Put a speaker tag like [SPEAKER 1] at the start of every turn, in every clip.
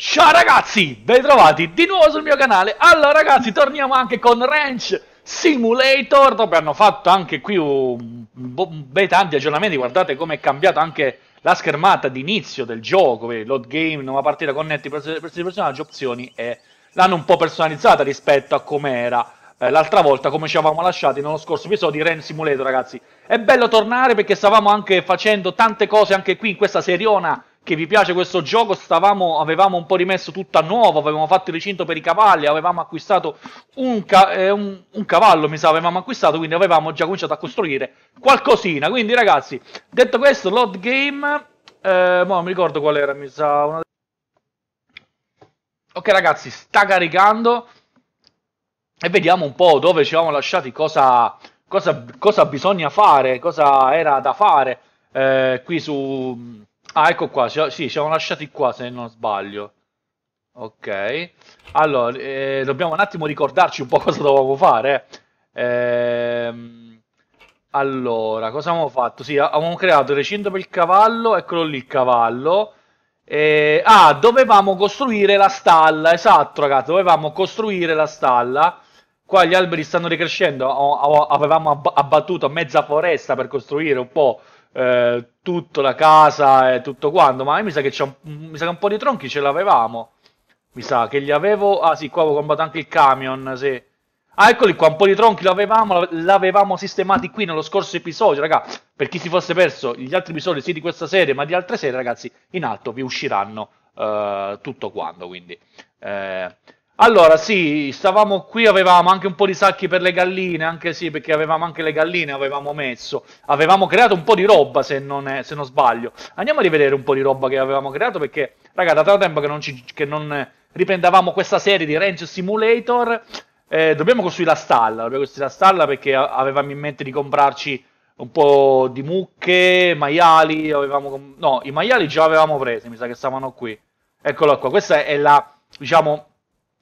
[SPEAKER 1] Ciao ragazzi, ben trovati di nuovo sul mio canale Allora ragazzi, torniamo anche con Ranch Simulator, dove hanno fatto anche qui un, un bei tanti aggiornamenti, guardate come è cambiata anche la schermata d'inizio del gioco, vedi? load game, nuova partita, connetti, pressione personaggio, opzioni e l'hanno un po' personalizzata rispetto a come era eh, l'altra volta, come ci avevamo lasciati nello scorso episodio di Ren Simulator, ragazzi. È bello tornare perché stavamo anche facendo tante cose anche qui in questa seriona che vi piace questo gioco, stavamo, avevamo un po' rimesso tutto a nuovo, avevamo fatto il recinto per i cavalli, avevamo acquistato un, ca- eh, un, un, cavallo, mi sa, avevamo acquistato, quindi avevamo già cominciato a costruire qualcosina. Quindi ragazzi, detto questo, load game, eh, non mi ricordo qual era, mi sa... Una... Ok ragazzi, sta caricando e vediamo un po' dove ci avevamo lasciati, cosa, cosa, cosa bisogna fare, cosa era da fare eh, qui su Ah, ecco qua, sì, siamo lasciati qua se non sbaglio. Ok, allora, eh, dobbiamo un attimo ricordarci un po' cosa dovevamo fare. Ehm, allora, cosa abbiamo fatto? Sì, avevamo creato il recinto per il cavallo, eccolo lì il cavallo. Eh, ah, dovevamo costruire la stalla, esatto ragazzi, dovevamo costruire la stalla. Qua gli alberi stanno ricrescendo, avevamo abbattuto mezza foresta per costruire un po' eh, tutta la casa e tutto quanto, ma mi sa che, un, mi sa che un po' di tronchi ce l'avevamo. Mi sa che li avevo... Ah sì, qua avevo combattuto anche il camion, sì. Ah, eccoli qua, un po' di tronchi l'avevamo, l'avevamo sistemati qui nello scorso episodio, raga. Per chi si fosse perso gli altri episodi, sì di questa serie, ma di altre serie, ragazzi, in alto vi usciranno uh, tutto quanto, quindi... Eh, allora, sì, stavamo qui, avevamo anche un po' di sacchi per le galline, anche sì, perché avevamo anche le galline, avevamo messo, avevamo creato un po' di roba, se non, è, se non sbaglio. Andiamo a rivedere un po' di roba che avevamo creato, perché, raga, da tanto tempo che non, ci, che non riprendavamo questa serie di Range Simulator, eh, dobbiamo costruire la stalla, dobbiamo costruire la stalla perché avevamo in mente di comprarci un po' di mucche, maiali, avevamo... No, i maiali già avevamo presi, mi sa che stavano qui. Eccola qua, questa è la, diciamo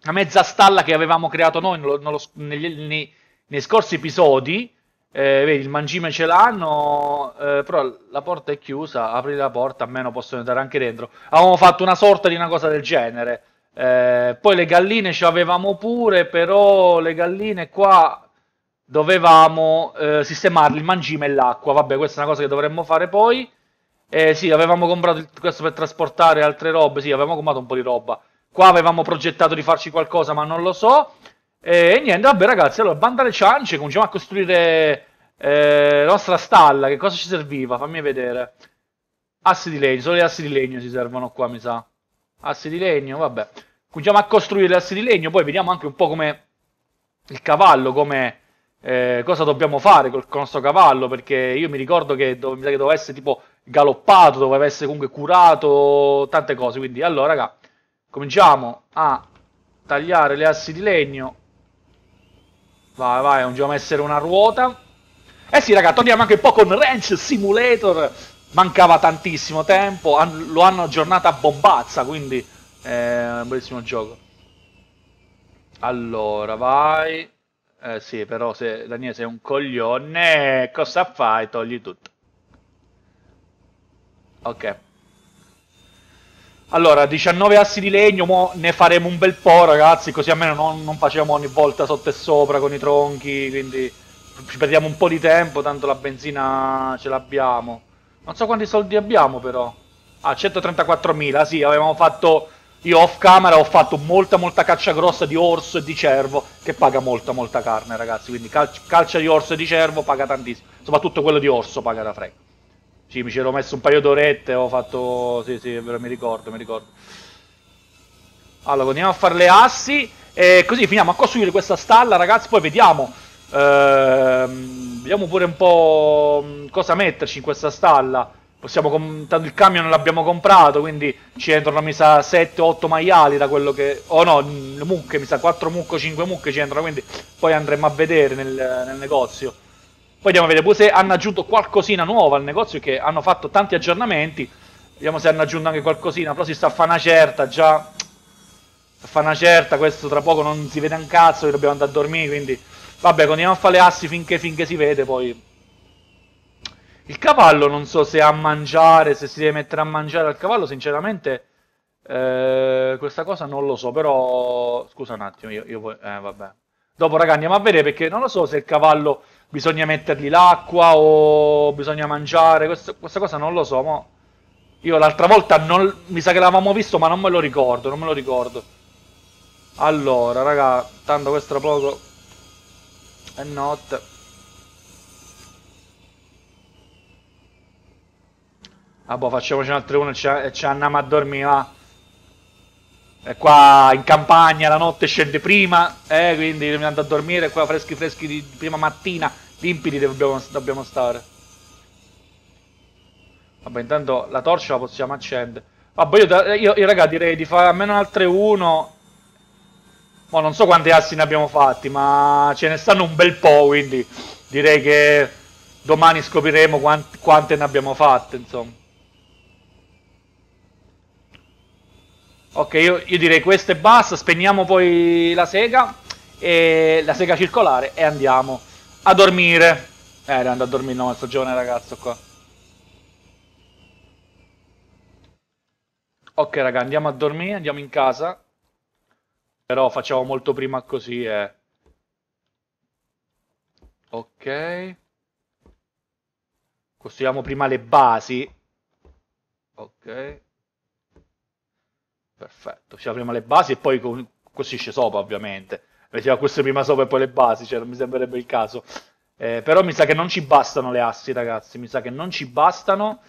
[SPEAKER 1] la mezza stalla che avevamo creato noi non lo, negli, nei, nei, scorsi episodi. Eh, vedi, il mangime ce l'hanno, eh, però la porta è chiusa, apri la porta, almeno meno possono entrare anche dentro. Avevamo fatto una sorta di una cosa del genere. Eh, poi le galline ce l'avevamo pure, però le galline qua dovevamo eh, sistemarle il mangime e l'acqua. Vabbè, questa è una cosa che dovremmo fare poi. Eh, sì, avevamo comprato questo per trasportare altre robe, sì, avevamo comprato un po' di roba. Qua avevamo progettato di farci qualcosa, ma non lo so. E, niente, vabbè ragazzi, allora, banda alle ciance, cominciamo a costruire eh, la nostra stalla. Che cosa ci serviva? Fammi vedere. Assi di legno, solo gli assi di legno si servono qua, mi sa. Assi di legno, vabbè. Cominciamo a costruire gli assi di legno, poi vediamo anche un po' come il cavallo, come... Eh, cosa dobbiamo fare col, con il nostro cavallo, perché io mi ricordo che, do, mi che doveva essere tipo galoppato, doveva essere comunque curato, tante cose, quindi allora raga, cominciamo a tagliare le assi di legno. Vai, vai, cominciamo a mettere una ruota. Eh sì, raga, torniamo anche un po' con Ranch Simulator. Mancava tantissimo tempo, lo hanno aggiornato a bombazza, quindi è eh, un bellissimo gioco. Allora, vai. Eh sì, però se Daniele sei un coglione, cosa fai? Togli tutto. Ok, allora, 19 assi di legno, ne faremo un bel po', ragazzi, così almeno non, non facciamo ogni volta sotto e sopra con i tronchi, quindi ci perdiamo un po' di tempo, tanto la benzina ce l'abbiamo. Non so quanti soldi abbiamo però. Ah, 134.000, sì, avevamo fatto... Io off camera ho fatto molta molta caccia grossa di orso e di cervo, che paga molta molta carne, ragazzi, quindi calcia di orso e di cervo paga tantissimo. Soprattutto quello di orso paga da fretta. Sì, mi ci ero messo un paio d'orette, ho fatto... Sì, sì, mi ricordo, mi ricordo. Allora, continuiamo a fare le assi. E così finiamo a costruire questa stalla, ragazzi. Poi vediamo. Ehm, vediamo pure un po' mm, cosa metterci in questa stalla. Possiamo, tanto il camion non l'abbiamo comprato, quindi ci entrano, mi sa, 7-8 maiali da quello che... Oh no, mucche, mi sa, 4 mucche, 5 mucche ci entrano, quindi poi andremo a vedere nel, nel negozio. Poi andiamo a vedere pure se hanno aggiunto qualcosina nuova al negozio, che hanno fatto tanti aggiornamenti. Vediamo se hanno aggiunto anche qualcosina, però si sta a fa una certa, già... A Fa una certa, questo tra poco non si vede un cazzo, dobbiamo andare a dormire, quindi... Vabbè, continuiamo a fare le assi finché, finché si vede, poi... Il cavallo non so se ha a mangiare, se si deve mettere a mangiare al cavallo, sinceramente... Eh, questa cosa non lo so, però... Scusa un attimo, io... io eh, vabbè. Dopo, raga, andiamo a vedere, perché non lo so se il cavallo bisogna mettergli l'acqua o bisogna mangiare, questo, questa cosa non lo so, ma io l'altra volta non, mi sa che l'avevamo visto ma non me lo ricordo, non me lo ricordo. Allora, raga, tanto questo tra poco è notte. Ah boh, facciamoci un altro uno e ci andiamo a dormire, va. Eh, qua in campagna la notte scende prima, eh, quindi dobbiamo andare a dormire qua freschi freschi di prima mattina, limpidi dobbiamo, dobbiamo stare. Vabbè, intanto la torcia la possiamo accendere. Vabbè, io, io, io raga direi di fare almeno altre uno. Mo non so quanti assi ne abbiamo fatti, ma ce ne stanno un bel po', quindi direi che domani scopriremo quant quante ne abbiamo fatte, insomma. Ok, io, io direi questo e basta, spegniamo poi la sega, e la sega circolare e andiamo a dormire. Eh, era andato a dormire, no, sto giovane ragazzo qua. Ok, raga, andiamo a dormire, andiamo in casa. Però facciamo molto prima così, eh. Ok. Costruiamo prima le basi. Ok. Perfetto, ci apriamo le basi e poi con... così c'è sopra ovviamente. Metteva questo prima sopra e poi le basi, cioè non mi sembrerebbe il caso. Eh, però mi sa che non ci bastano le assi ragazzi, mi sa che non ci bastano.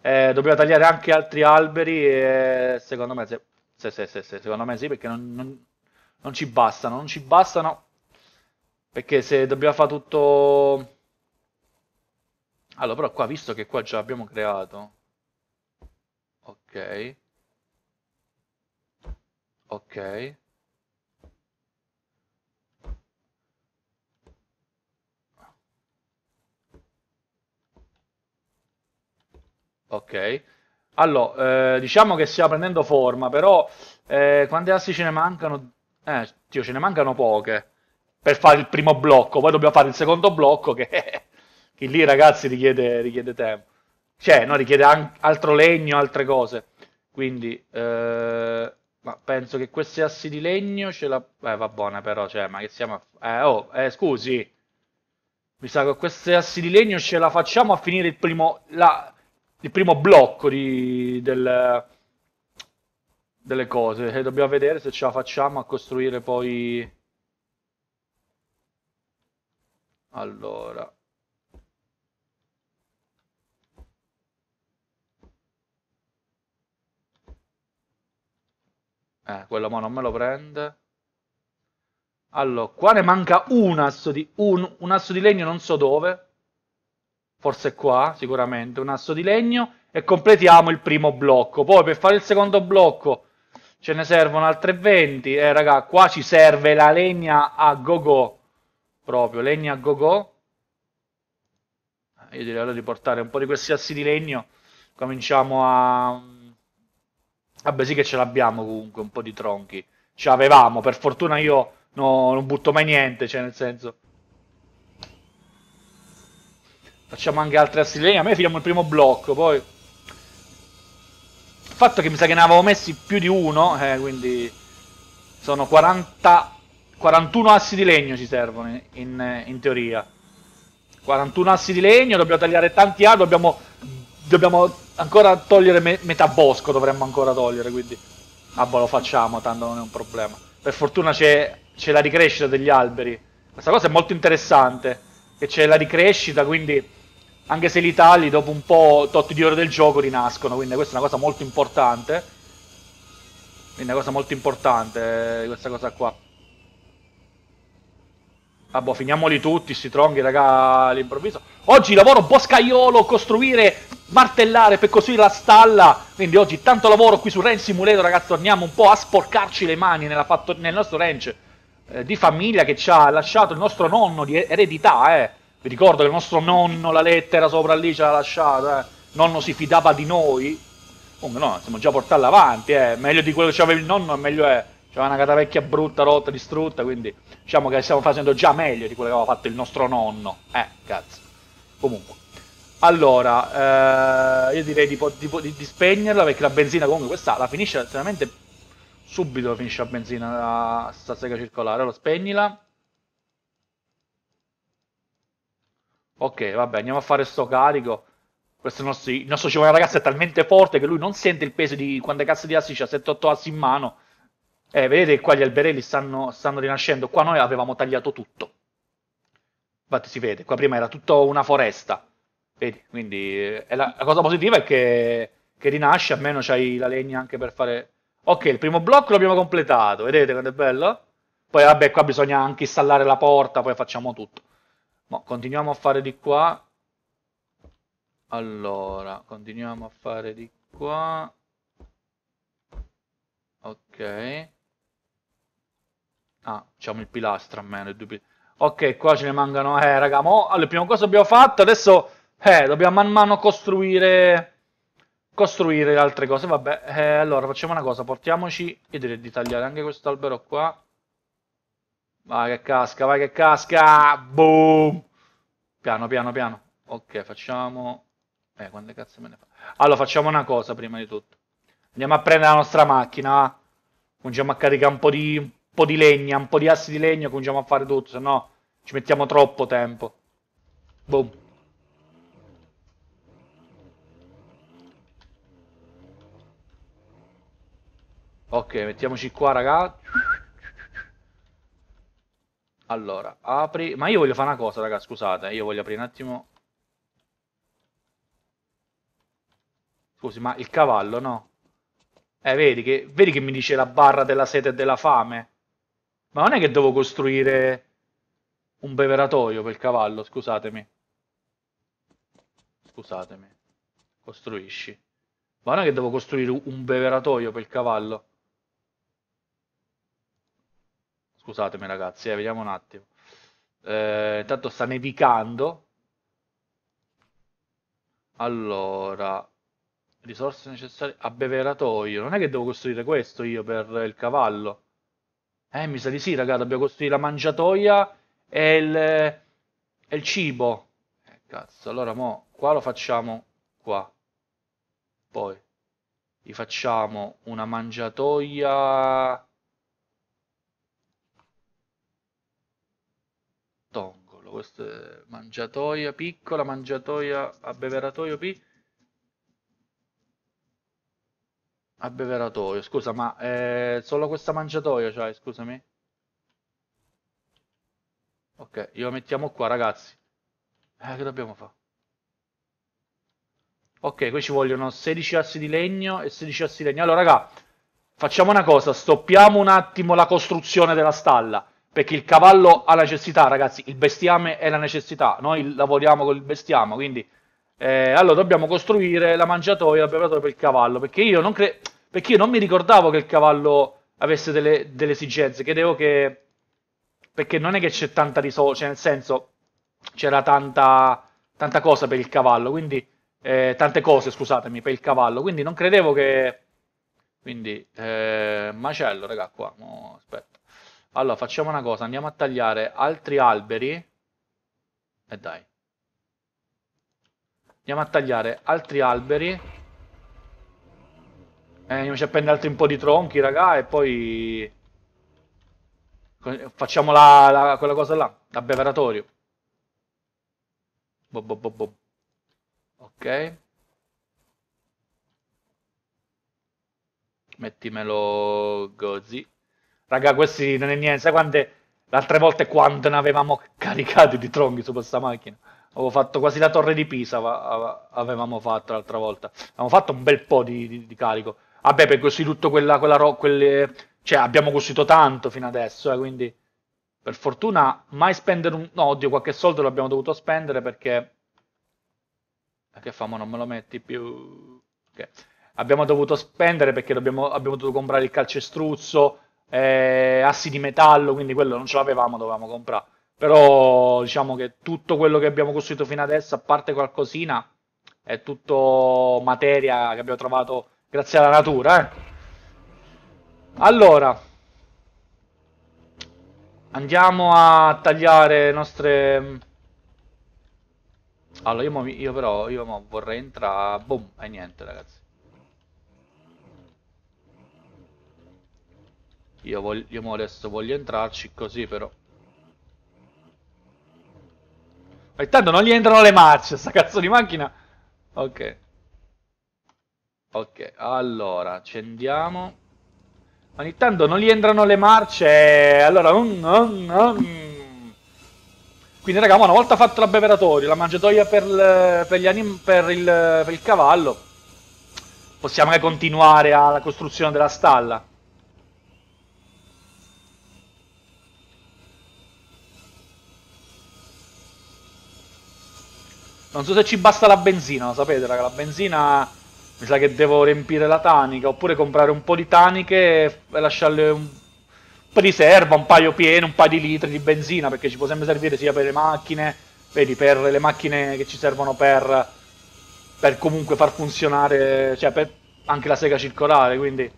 [SPEAKER 1] Eh, dobbiamo tagliare anche altri alberi e secondo me, se... Se, se, se, secondo me sì perché non, non, non ci bastano, non ci bastano perché se dobbiamo fare tutto... Allora, però qua, visto che qua già abbiamo creato... Ok ok ok allora eh, diciamo che stiamo prendendo forma però eh, quante assi ce ne mancano eh tio ce ne mancano poche per fare il primo blocco poi dobbiamo fare il secondo blocco che, che lì ragazzi richiede, richiede tempo cioè no, richiede altro legno altre cose quindi eh ma penso che questi assi di legno ce la... Eh, va buona però, cioè, ma che siamo... A... Eh, oh, eh, scusi. Mi sa che questi assi di legno ce la facciamo a finire il primo... La... Il primo blocco di... del... Delle cose. E dobbiamo vedere se ce la facciamo a costruire poi... Allora... Eh, quello mo non me lo prende. Allora, qua ne manca un asso di, un, un asso di legno, non so dove. Forse qua, sicuramente, un asso di legno. E completiamo il primo blocco. Poi per fare il secondo blocco ce ne servono altre 20. Eh, raga, qua ci serve la legna a go-go. Proprio, legna a go-go. Eh, io direi allora di portare un po' di questi assi di legno. Cominciamo a Vabbè, sì che ce l'abbiamo comunque un po' di tronchi. Ce l'avevamo, per fortuna io no, non butto mai niente, cioè nel senso... Facciamo anche altre assi di legna, a me finiamo il primo blocco, poi... Il fatto è che mi sa che ne avevo messi più di uno, eh, quindi... Sono 40... 41 assi di legno ci servono, in, in teoria. 41 assi di legno, dobbiamo tagliare tanti A, dobbiamo dobbiamo ancora togliere me metà bosco, dovremmo ancora togliere, quindi... Ah, boh, lo facciamo, tanto non è un problema. Per fortuna c'è la ricrescita degli alberi. Questa cosa è molto interessante, che c'è la ricrescita, quindi... Anche se li tagli, dopo un po' tot di ore del gioco rinascono, quindi questa è una cosa molto importante. Quindi è una cosa molto importante, eh, questa cosa qua. Ah boh, finiamoli tutti, sti tronchi, raga, all'improvviso. Oggi lavoro boscaiolo, costruire martellare per così la stalla. Quindi oggi tanto lavoro qui su Ranch Simulator, ragazzi, torniamo un po' a sporcarci le mani nel nostro ranch eh, di famiglia che ci ha lasciato il nostro nonno di eredità, eh. Vi ricordo che il nostro nonno la lettera sopra lì ce l'ha lasciata, eh. Nonno si fidava di noi. Comunque no, stiamo già portando avanti, eh. Meglio di quello che aveva il nonno, meglio è. C'era una catavecchia brutta, rotta, distrutta, quindi diciamo che stiamo facendo già meglio di quello che aveva fatto il nostro nonno. Eh, cazzo. Comunque. Allora, eh, io direi di, di, di, spegnerla perché la benzina comunque questa la finisce veramente subito finisce la benzina la, sta sega circolare. Allora spegnila. Ok, vabbè, andiamo a fare sto carico. Questo nostro, il nostro civone ragazzi è talmente forte che lui non sente il peso di quante cazzo di assi c'ha, 7-8 assi in mano. Eh, vedete qua gli alberelli stanno, stanno rinascendo. Qua noi avevamo tagliato tutto. Infatti si vede, qua prima era tutta una foresta Vedi, quindi eh, la, la, cosa positiva è che, che rinasce, almeno c'hai la legna anche per fare... Ok, il primo blocco l'abbiamo completato, vedete quanto è bello? Poi vabbè, qua bisogna anche installare la porta, poi facciamo tutto. Ma continuiamo a fare di qua. Allora, continuiamo a fare di qua. Ok. Ah, facciamo il pilastro a meno. Ok, qua ce ne mancano... Eh, raga, mo... Allora, prima cosa abbiamo fatto, adesso eh, dobbiamo man mano costruire... Costruire altre cose. Vabbè, eh, allora facciamo una cosa. Portiamoci... Io direi di tagliare anche questo albero qua. Vai che casca, vai che casca! Boom! Piano, piano, piano. Ok, facciamo... Eh, quante cazzo me ne fa? Allora, facciamo una cosa prima di tutto. Andiamo a prendere la nostra macchina. Cominciamo a caricare un po' di, un po di legna, un po' di assi di legno. Cominciamo a fare tutto, se no ci mettiamo troppo tempo. Boom. Ok, mettiamoci qua, raga. Allora, apri... Ma io voglio fare una cosa, raga, scusate. Io voglio aprire un attimo... Scusi, ma il cavallo, no? Eh, vedi che, vedi che mi dice la barra della sete e della fame? Ma non è che devo costruire un beveratoio per il cavallo, scusatemi. Scusatemi. Costruisci. Ma non è che devo costruire un beveratoio per il cavallo. Scusatemi ragazzi, eh, vediamo un attimo. Eh, intanto sta nevicando. Allora, risorse necessarie. Abbeveratoio. Non è che devo costruire questo io per il cavallo. Eh, mi sa di sì, ragazzi, Dobbiamo costruire la mangiatoia e il, e il cibo. Eh, cazzo, allora mo qua lo facciamo qua. Poi gli facciamo una mangiatoia tongolo, questo è mangiatoia piccola, mangiatoia abbeveratoio beveratoio P. A scusa, ma eh, solo questa mangiatoia cioè, scusami. Ok, glielo mettiamo qua, ragazzi. Eh, che dobbiamo fare? Ok, qui ci vogliono 16 assi di legno e 16 assi di legno. Allora, raga, facciamo una cosa, stoppiamo un attimo la costruzione della stalla perché il cavallo ha la necessità, ragazzi, il bestiame è la necessità, noi lavoriamo con il bestiame, quindi eh, allora dobbiamo costruire la mangiatoia, la preparatoria per il cavallo, perché io non, credo, perché io non mi ricordavo che il cavallo avesse delle, delle esigenze, credevo che... perché non è che c'è tanta risorsa, cioè nel senso c'era tanta, tanta cosa per il cavallo, quindi... Eh, tante cose, scusatemi, per il cavallo. Quindi non credevo che... Quindi, eh, macello, raga, qua. No, aspetta. Allora, facciamo una cosa, andiamo a tagliare altri alberi. E dai. Andiamo a tagliare altri alberi. E eh, andiamoci a prendere altri un po' di tronchi, raga, e poi... Facciamo la, la, quella cosa là, l'abbeveratorio. Bob, bob, bob, bob. Ok. Mettimelo così. Raga, questi non è niente. Sai quante... altre volte quando ne avevamo caricati di tronchi su questa macchina. Avevo fatto quasi la torre di Pisa, avevamo fatto l'altra volta. Abbiamo fatto un bel po' di, di, di carico. Vabbè, per così tutto quella, quella roba, quelle... Cioè, abbiamo costruito tanto fino adesso, eh, quindi... Per fortuna mai spendere un... No, oddio, qualche soldo l'abbiamo dovuto spendere perché... Eh, che famo, non me lo metti più... Okay. Abbiamo dovuto spendere perché dobbiamo... abbiamo dovuto comprare il calcestruzzo, eh, assi di metallo, quindi quello non ce l'avevamo, dovevamo comprare. Però diciamo che tutto quello che abbiamo costruito fino adesso, a parte qualcosina, è tutto materia che abbiamo trovato grazie alla natura. Eh. Allora, andiamo a tagliare le nostre... Mm, allora, io, io però io vorrei entrare... Boom, e niente ragazzi. Io, voglio, io adesso voglio entrarci così però. Ma intanto non gli entrano le marce, sta cazzo di macchina. Ok. Ok, allora, accendiamo. Ma ogni tanto non gli entrano le marce, eh, allora... Um, um, um. Quindi raga, una volta fatto l'abbeveratorio, la mangiatoia per, per, anim, per, il, per il cavallo, possiamo anche continuare alla costruzione della stalla. Non so se ci basta la benzina, lo sapete raga, la benzina mi sa che devo riempire la tanica, oppure comprare un po' di taniche e lasciarle un po' di serva, un paio pieno, un paio di litri di benzina, perché ci può sempre servire sia per le macchine, vedi, per le macchine che ci servono per, per comunque far funzionare, cioè per anche la sega circolare, quindi...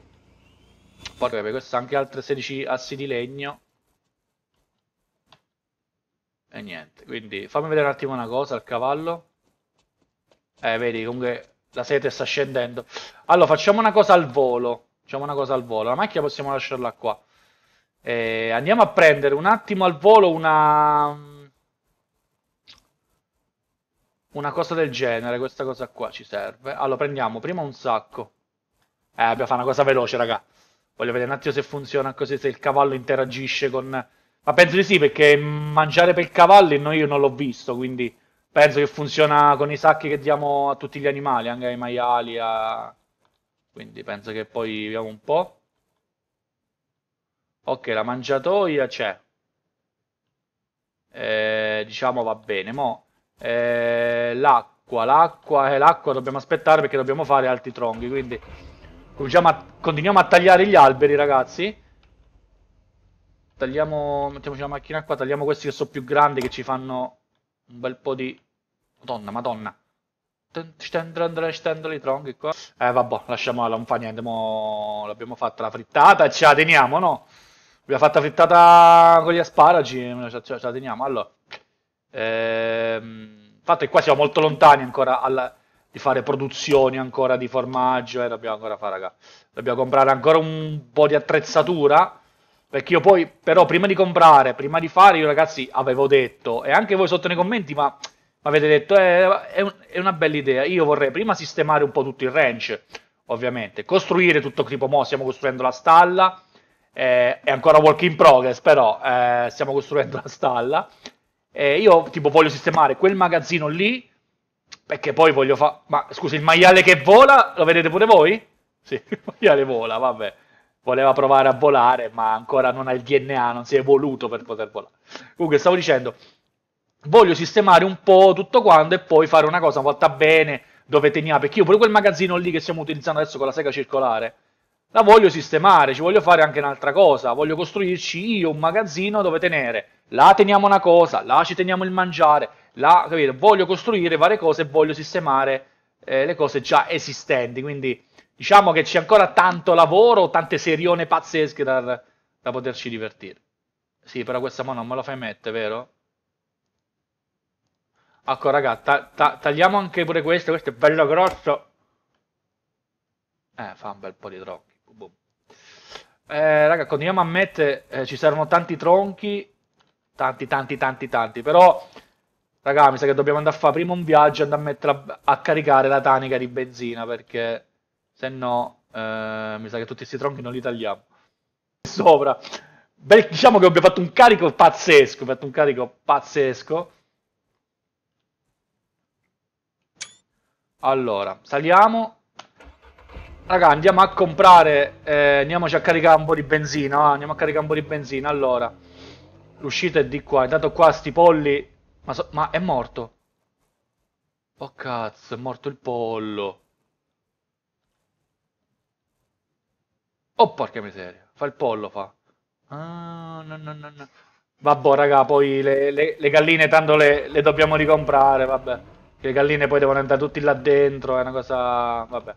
[SPEAKER 1] potrebbe questo anche altre 16 assi di legno. E niente, quindi fammi vedere un attimo una cosa al cavallo. Eh, vedi, comunque la sete sta scendendo. Allora, facciamo una cosa al volo. Facciamo una cosa al volo. La macchina possiamo lasciarla qua. Eh, andiamo a prendere un attimo al volo una... Una cosa del genere, questa cosa qua ci serve. Allora, prendiamo prima un sacco. Eh, abbiamo fatto una cosa veloce, raga. Voglio vedere un attimo se funziona così, se il cavallo interagisce con ma penso di sì, perché mangiare per cavalli no, io non l'ho visto, quindi penso che funziona con i sacchi che diamo a tutti gli animali, anche ai maiali, a... quindi penso che poi vediamo un po'. Ok, la mangiatoia c'è. Eh, diciamo va bene, mo... Eh, l'acqua, l'acqua, eh, l'acqua dobbiamo aspettare perché dobbiamo fare altri tronchi, quindi... a... Continuiamo a tagliare gli alberi, ragazzi. Tagliamo, mettiamoci la macchina qua, tagliamo questi che sono più grandi, che ci fanno un bel po' di... Madonna, madonna. Stendere i tronchi qua. Eh, vabbè, lasciamola, non fa niente. Mo... L'abbiamo fatta la frittata, ce la teniamo, no? L'abbiamo fatta frittata con gli asparagi, ce, la teniamo. Allora, ehm, infatti qua siamo molto lontani ancora alla, di fare produzioni ancora di formaggio. Eh, dobbiamo ancora fare, raga. Dobbiamo comprare ancora un po' di attrezzatura perché io poi, però, prima di comprare, prima di fare, io ragazzi avevo detto, e anche voi sotto nei commenti, ma, ma avete detto, eh, è, un, è, una bella idea, io vorrei prima sistemare un po' tutto il ranch, ovviamente, costruire tutto Cripo Mo, stiamo costruendo la stalla, eh, è ancora work in progress, però eh, stiamo costruendo la stalla, io tipo voglio sistemare quel magazzino lì, perché poi voglio fare... Ma scusi, il maiale che vola, lo vedete pure voi? Sì, il maiale vola, vabbè voleva provare a volare, ma ancora non ha il DNA, non si è evoluto per poter volare. Comunque, stavo dicendo, voglio sistemare un po' tutto quanto e poi fare una cosa volta bene, dove teniamo, perché io pure quel magazzino lì che stiamo utilizzando adesso con la sega circolare, la voglio sistemare, ci voglio fare anche un'altra cosa, voglio costruirci io un magazzino dove tenere, là teniamo una cosa, là ci teniamo il mangiare, là, capito, voglio costruire varie cose e voglio sistemare eh, le cose già esistenti, quindi diciamo che c'è ancora tanto lavoro, tante serione pazzesche da, da poterci divertire. Sì, però questa mo non me la fai mettere, vero? Ecco, raga, ta ta tagliamo anche pure questo, questo è bello grosso. Eh, fa un bel po' di tronchi. Boom. Eh, raga, continuiamo a mettere, eh, ci servono tanti tronchi, tanti, tanti, tanti, tanti, però... Raga, mi sa che dobbiamo andare a fare prima un viaggio e andare a, mettere a, a caricare la tanica di benzina, perché... Se no, eh, mi sa che tutti questi tronchi non li tagliamo. Sopra. Beh, diciamo che abbiamo fatto un carico pazzesco. Fatto un carico pazzesco. Allora, saliamo. Raga, andiamo a comprare. Eh, andiamoci a caricare un po' di benzina. Ah, andiamo a caricare un po' di benzina. Allora, l'uscita è di qua. Intanto qua sti polli. Ma, so ma è morto. Oh cazzo, è morto il pollo. Oh porca miseria, fa il pollo, fa. Ah, no, no, no, no. Vabbè, raga, poi le, le, le galline tanto le, le, dobbiamo ricomprare, vabbè. Le galline poi devono andare tutti là dentro, è una cosa... vabbè.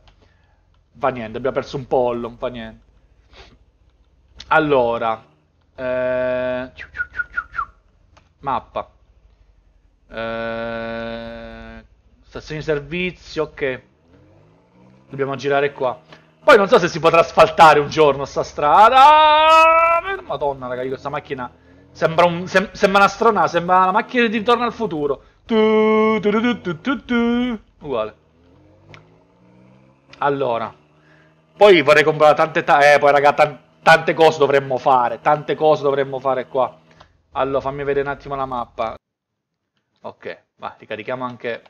[SPEAKER 1] Fa niente, abbiamo perso un pollo, non fa niente. Allora. Eh... Mappa. Eh... Stazione di servizio, ok. Dobbiamo girare qua. Poi non so se si potrà asfaltare un giorno sta strada. Ah, Madonna, raga, questa macchina sembra, un, sem sembra una strona, sembra una macchina di ritorno al futuro. Tu, tu, tu, Uguale. Allora. Poi vorrei comprare tante... Ta eh, poi raga, tante cose dovremmo fare. Tante cose dovremmo fare qua. Allora, fammi vedere un attimo la mappa. Ok, va, ricarichiamo anche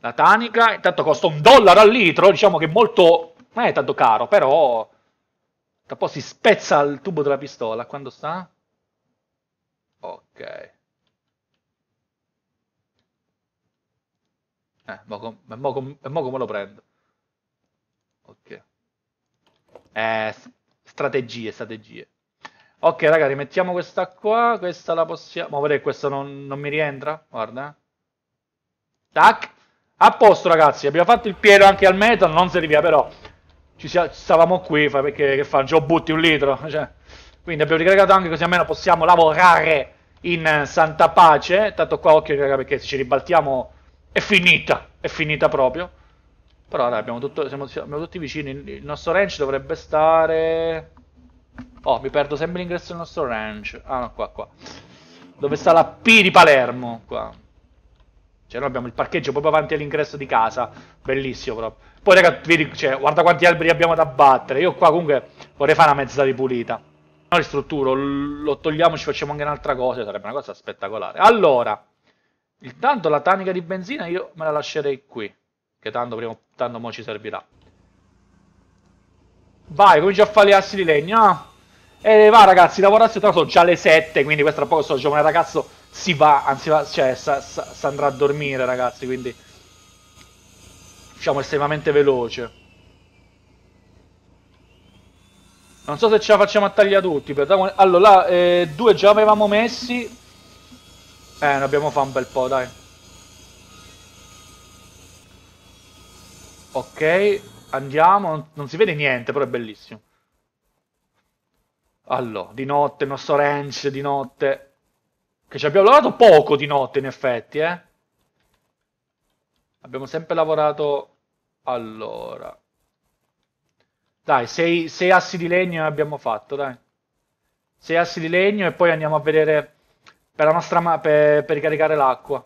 [SPEAKER 1] la tanica. Intanto costa un dollaro al litro, diciamo che è molto ma è tanto caro, però... Tra po' si spezza il tubo della pistola. Quando sta? Ok. Eh, mo, com mo, com mo come lo prendo? Ok. Eh, strategie, strategie. Ok, raga, rimettiamo questa qua. Questa la possiamo... Vedete, questa non, non mi rientra? Guarda. Eh. Tac. A posto, ragazzi. Abbiamo fatto il pieno anche al metal. Non serviva, però ci sia, stavamo qui perché che fanno? Cioè, butti un litro. Cioè. Quindi abbiamo ricaricato anche così almeno possiamo lavorare in eh, santa pace. Tanto qua occhio raga, perché se ci ribaltiamo è finita, è finita proprio. Però raga, abbiamo, tutto, siamo, siamo, tutti vicini, il nostro ranch dovrebbe stare... Oh, mi perdo sempre l'ingresso del nostro ranch. Ah no, qua, qua. Dove sta la P di Palermo, qua. Cioè noi abbiamo il parcheggio proprio avanti all'ingresso di casa. Bellissimo proprio. Poi, raga, vedi, cioè, guarda quanti alberi abbiamo da abbattere. Io qua comunque vorrei fare una mezza pulita. No, ristrutturo, lo togliamo, ci facciamo anche un'altra cosa, sarebbe una cosa spettacolare. Allora, intanto la tanica di benzina io me la lascerei qui, che tanto, prima, tanto mo ci servirà. Vai, comincia a fare gli assi di legno, ah. E va ragazzi, lavorate, tra l'altro sono già le 7, quindi questa poco sto giovane ragazzo si va, anzi va, cioè, sa, andrà a dormire ragazzi, quindi diciamo, estremamente veloce. Non so se ce la facciamo a tagliare tutti. Però... Allora, là, eh, due già avevamo messi. Eh, ne abbiamo fatto un bel po', dai. Ok, andiamo. Non si vede niente, però è bellissimo. Allora, di notte, il nostro ranch di notte. Che ci abbiamo lavorato poco di notte, in effetti, eh. Abbiamo sempre lavorato allora. Dai, sei, sei assi di legno abbiamo fatto, dai. Sei assi di legno e poi andiamo a vedere per la nostra per, per ricaricare l'acqua.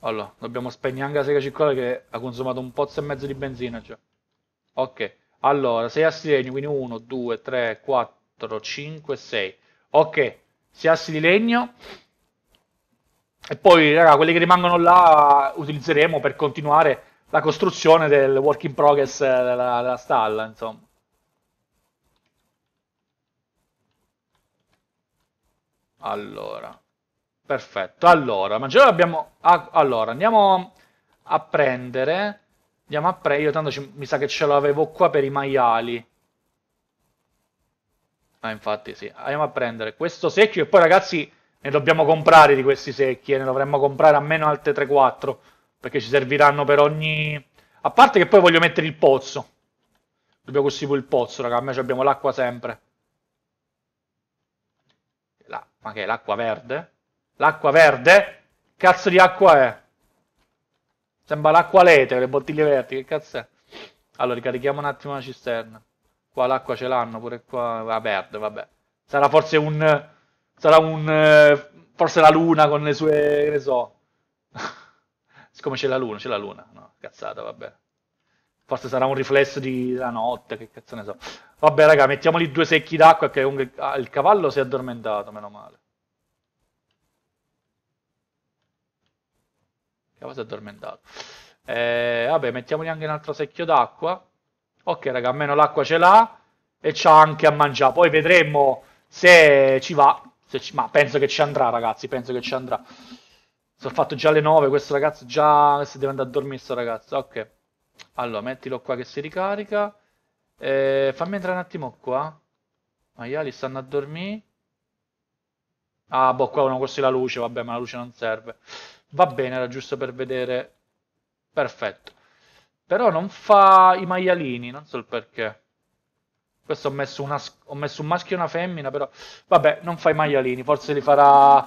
[SPEAKER 1] Allora, dobbiamo spegnere anche la sega circolare che ha consumato un pozzo e mezzo di benzina, cioè. Ok, allora, 6 assi di legno, quindi 1, 2, 3, 4, 5, 6. Ok, 6 assi di legno. E poi, raga, quelli che rimangono là utilizzeremo per continuare la costruzione del work in progress eh, della, della stalla, insomma. Allora, perfetto. Allora, mangiare abbiamo... Ah, allora, andiamo a prendere... Andiamo a prendere... Io tanto ci... mi sa che ce l'avevo qua per i maiali. Ah, infatti sì. Andiamo a prendere questo secchio e poi, ragazzi ne dobbiamo comprare di questi secchi e ne dovremmo comprare almeno altre 3-4 perché ci serviranno per ogni... A parte che poi voglio mettere il pozzo. Dobbiamo costruire il pozzo, raga, a me abbiamo l'acqua sempre. La... Ma che è l'acqua verde? L'acqua verde? Che Cazzo di acqua è? Sembra l'acqua lete, le bottiglie verdi, che cazzo è? Allora, ricarichiamo un attimo la cisterna. Qua l'acqua ce l'hanno, pure qua... Va verde, vabbè. Sarà forse un sarà un eh, forse la luna con le sue che ne so siccome c'è la luna c'è la luna no cazzata vabbè forse sarà un riflesso di la notte che cazzo ne so vabbè raga mettiamoli due secchi d'acqua che un... ah, il cavallo si è addormentato meno male il cavallo si è addormentato eh, vabbè mettiamoli anche un altro secchio d'acqua ok raga almeno l'acqua ce l'ha e c'ha anche a mangiare poi vedremo se ci va ci, ma penso che ci andrà, ragazzi. Penso che ci andrà. Sono fatto già le 9. Questo ragazzo già si deve andare a dormire. Sto ragazzo. Ok. Allora, mettilo qua che si ricarica. Eh, fammi entrare un attimo qua. Maiali stanno a dormire. Ah, boh, qua uno così la luce. Vabbè, ma la luce non serve. Va bene, era giusto per vedere. Perfetto. Però non fa i maialini, non so il perché. Questo ho messo, una, ho messo un maschio e una femmina, però... Vabbè, non fai maialini, forse li farà...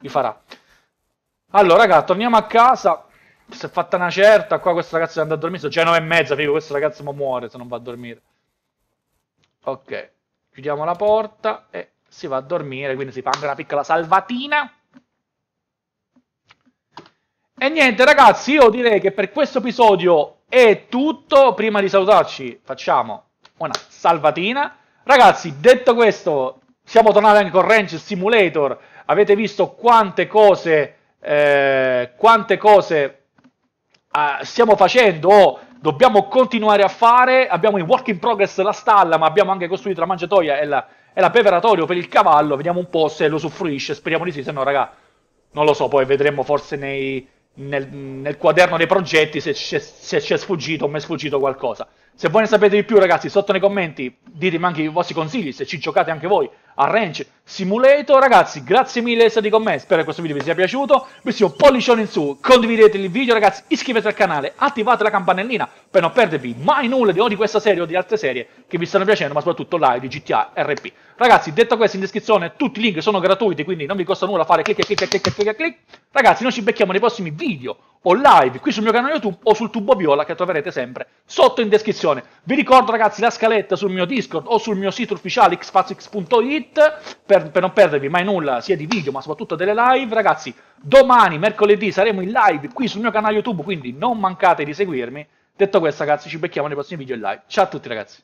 [SPEAKER 1] Li farà. Allora, raga, torniamo a casa. Si è fatta una certa, qua questo ragazzo è andato a dormire. Sono già 9 e mezza, figo, questo ragazzo mo muore se non va a dormire. Ok, chiudiamo la porta e si va a dormire, quindi si fa anche una piccola salvatina. E niente ragazzi, io direi che per questo episodio è tutto. Prima di salutarci, facciamo una salvatina. Ragazzi, detto questo, siamo tornati anche con Ranch Simulator. Avete visto quante cose, eh, quante cose eh, stiamo facendo o dobbiamo continuare a fare. Abbiamo in work in progress la stalla, ma abbiamo anche costruito la mangiatoia e la, e la preparatorio per il cavallo. Vediamo un po' se lo suffruisce, Speriamo di sì, se no, raga, non lo so. Poi vedremo forse nei, nel, nel, quaderno dei progetti se c'è sfuggito o mi è sfuggito qualcosa. Se voi ne sapete di più, ragazzi, sotto nei commenti ditemi anche i vostri consigli, se ci giocate anche voi, a Ranch Simulator. Ragazzi, grazie mille di essere con me, spero che questo video vi sia piaciuto. Mettete un pollicione in su, condividete il video, ragazzi, iscrivetevi al canale, attivate la campanellina per non perdervi mai nulla di, o di questa serie o di altre serie che vi stanno piacendo, ma soprattutto live di GTA RP. Ragazzi, detto questo, in descrizione tutti i link sono gratuiti, quindi non vi costa nulla fare clic, clic, clic, clic, clic, clic. Ragazzi, noi ci becchiamo nei prossimi video o live qui sul mio canale YouTube o sul tubo viola che troverete sempre sotto in descrizione. Vi ricordo, ragazzi, la scaletta sul mio Discord o sul mio sito ufficiale xfazix.it it per, per non perdervi mai nulla sia di video ma soprattutto delle live. Ragazzi, domani, mercoledì, saremo in live qui sul mio canale YouTube, quindi non mancate di seguirmi. Detto questo, ragazzi, ci becchiamo nei prossimi video in live. Ciao a tutti, ragazzi.